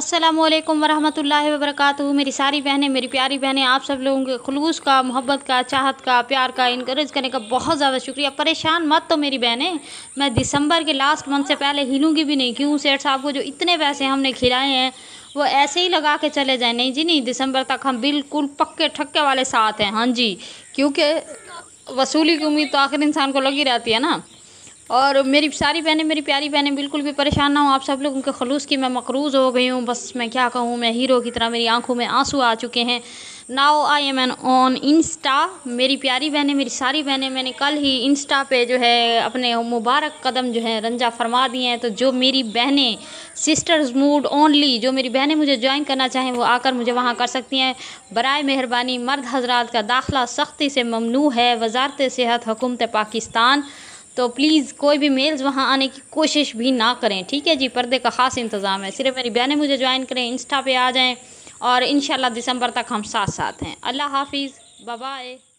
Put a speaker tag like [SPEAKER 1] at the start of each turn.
[SPEAKER 1] अस्सलाम वालेकुम वरहमतुल्लाहि वबरकatuh मेरी सारी बहनें मेरी प्यारी बहनें आप सब लोगों के खलूस का मोहब्बत का चाहत का प्यार का इनक्रेज करने का बहुत ज़्यादा शुक्रिया परेशान मत तो मेरी बहनें मैं दिसंबर के लास्ट मंथ से पहले हिलूँगी भी नहीं क्यों सेठ साहब को जो इतने पैसे हमने खिलाए हैं वो ऐसे ही लगा के चले जाए नहीं जी नहीं दिसंबर तक हम बिल्कुल पक्के ठक्के वाले साथ हैं हाँ जी क्योंकि वसूली की उम्मीद तो आखिर इंसान को लगी रहती है ना और मेरी सारी बहनें मेरी प्यारी बहनें बिल्कुल भी परेशान ना हो आप सब लोग उनके खलूस की मैं मकरूज़ हो गई हूँ बस मैं क्या कहूँ मैं हीरो की तरह मेरी आंखों में आंसू आ चुके हैं now I am an on Insta मेरी प्यारी बहनें मेरी सारी बहनें मैंने कल ही इंस्टा पे जो है अपने मुबारक कदम जो है रंजा फरमा दिए हैं तो जो मेरी बहनें सिस्टर्स मूड ओनली जो मेरी बहनें मुझे ज्वाइन करना चाहें वो आकर मुझे वहाँ कर सकती हैं बरए मेहरबानी मर्द हजरात का दाखिला सख्ती से ममनू है वजारत सेहत हुकूमत पाकिस्तान तो प्लीज़ कोई भी मेल्स वहाँ आने की कोशिश भी ना करें ठीक है जी पर्दे का ख़ास इंतज़ाम है सिर्फ मेरी बहनें मुझे ज्वाइन करें इंस्टा पे आ जाएं और इन दिसंबर तक हम साथ साथ हैं अल्लाह हाफिज़
[SPEAKER 2] बाय